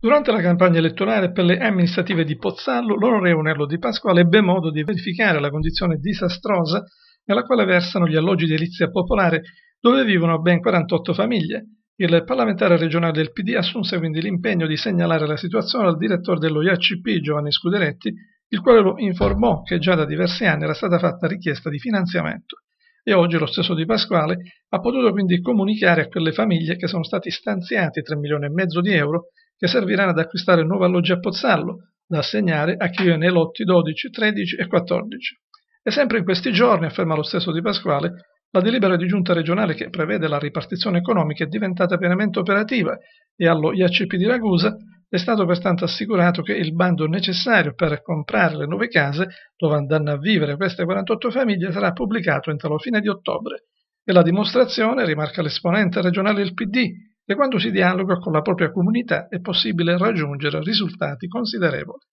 Durante la campagna elettorale per le amministrative di Pozzallo, l'onorevole Erlo Di Pasquale ebbe modo di verificare la condizione disastrosa nella quale versano gli alloggi di edilizia popolare dove vivono ben 48 famiglie. Il parlamentare regionale del PD assunse quindi l'impegno di segnalare la situazione al direttore dello IACP Giovanni Scuderetti, il quale lo informò che già da diversi anni era stata fatta richiesta di finanziamento e oggi lo stesso Di Pasquale ha potuto quindi comunicare a quelle famiglie che sono stati stanziati 3 milioni e mezzo di euro che serviranno ad acquistare nuovi alloggi a Pozzallo, da assegnare a chi vive nei lotti 12, 13 e 14. E sempre in questi giorni, afferma lo stesso Di Pasquale, la delibera di giunta regionale che prevede la ripartizione economica è diventata pienamente operativa e allo IACP di Ragusa è stato pertanto assicurato che il bando necessario per comprare le nuove case dove andranno a vivere queste 48 famiglie sarà pubblicato entro la fine di ottobre. E la dimostrazione, rimarca l'esponente regionale del PD, e quando si dialoga con la propria comunità è possibile raggiungere risultati considerevoli.